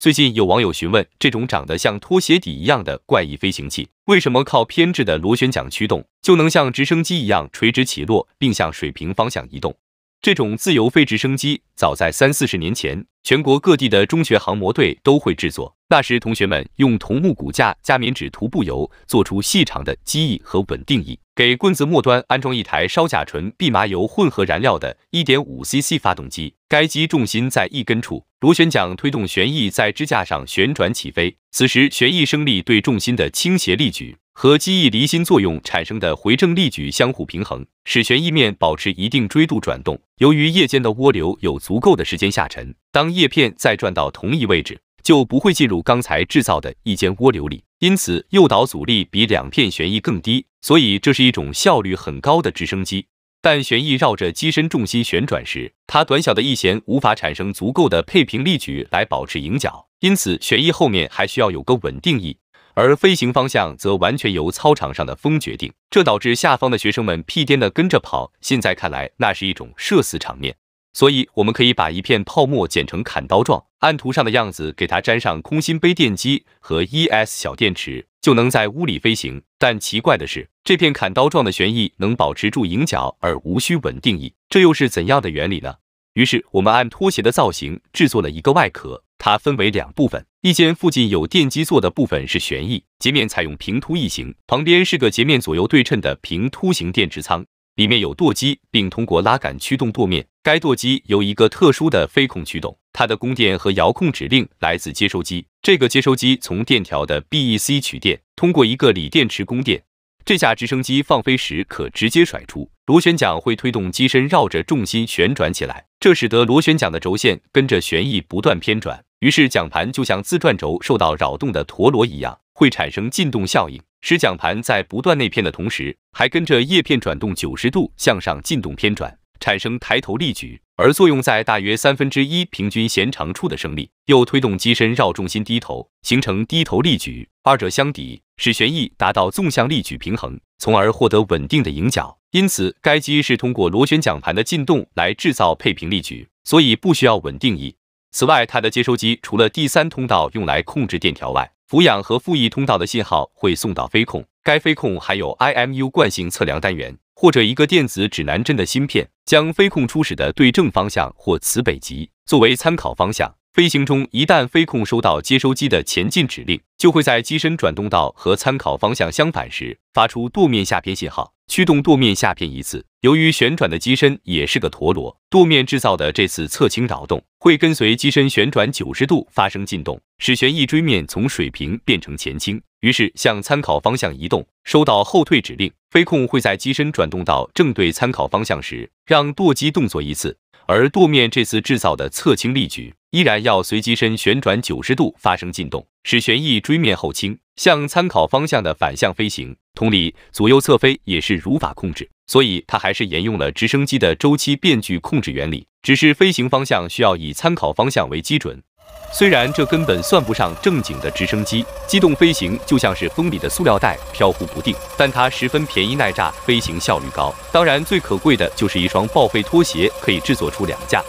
最近有网友询问，这种长得像拖鞋底一样的怪异飞行器，为什么靠偏置的螺旋桨驱动就能像直升机一样垂直起落，并向水平方向移动？这种自由飞直升机早在三四十年前，全国各地的中学航模队都会制作。那时，同学们用桐木骨架加棉纸涂布油，做出细长的机翼和稳定翼，给棍子末端安装一台烧甲醇蓖麻油混合燃料的 1.5cc 发动机，该机重心在一根处。螺旋桨推动旋翼在支架上旋转起飞，此时旋翼升力对重心的倾斜力矩和机翼离心作用产生的回正力矩相互平衡，使旋翼面保持一定锥度转动。由于叶尖的涡流有足够的时间下沉，当叶片再转到同一位置，就不会进入刚才制造的一间涡流里，因此诱导阻力比两片旋翼更低。所以，这是一种效率很高的直升机。但旋翼绕着机身重心旋转时，它短小的翼弦无法产生足够的配平力矩来保持迎角，因此旋翼后面还需要有个稳定翼，而飞行方向则完全由操场上的风决定。这导致下方的学生们屁颠的跟着跑，现在看来那是一种社死场面。所以我们可以把一片泡沫剪成砍刀状，按图上的样子给它粘上空心杯电机和 ES 小电池。就能在屋里飞行，但奇怪的是，这片砍刀状的旋翼能保持住迎角而无需稳定翼，这又是怎样的原理呢？于是我们按拖鞋的造型制作了一个外壳，它分为两部分，一间附近有电机座的部分是旋翼，截面采用平凸异形，旁边是个截面左右对称的平凸形电池仓，里面有舵机，并通过拉杆驱动舵面，该舵机由一个特殊的飞控驱动，它的供电和遥控指令来自接收机。这个接收机从电条的 B E C 取电，通过一个锂电池供电。这架直升机放飞时可直接甩出，螺旋桨会推动机身绕着重心旋转起来，这使得螺旋桨的轴线跟着旋翼不断偏转，于是桨盘就像自转轴受到扰动的陀螺一样，会产生进动效应，使桨盘在不断内偏的同时，还跟着叶片转动九十度向上进动偏转，产生抬头力矩。而作用在大约三分之一平均弦长处的升力，又推动机身绕重心低头，形成低头力矩，二者相抵，使旋翼达到纵向力矩平衡，从而获得稳定的迎角。因此，该机是通过螺旋桨盘的进动来制造配平力矩，所以不需要稳定翼。此外，它的接收机除了第三通道用来控制电调外，俯仰和副翼通道的信号会送到飞控。该飞控还有 IMU 惯性测量单元或者一个电子指南针的芯片。将飞控初始的对正方向或磁北极作为参考方向，飞行中一旦飞控收到接收机的前进指令，就会在机身转动到和参考方向相反时，发出舵面下偏信号，驱动舵面下偏一次。由于旋转的机身也是个陀螺，舵面制造的这次侧倾扰动会跟随机身旋转九十度发生进动，使旋翼锥面从水平变成前倾。于是向参考方向移动，收到后退指令，飞控会在机身转动到正对参考方向时，让舵机动作一次，而舵面这次制造的侧倾力矩依然要随机身旋转九十度发生进动，使旋翼锥面后倾，向参考方向的反向飞行。同理，左右侧飞也是如法控制，所以它还是沿用了直升机的周期变距控制原理，只是飞行方向需要以参考方向为基准。虽然这根本算不上正经的直升机，机动飞行就像是风里的塑料袋，飘忽不定。但它十分便宜、耐炸，飞行效率高。当然，最可贵的就是一双报废拖鞋可以制作出两架。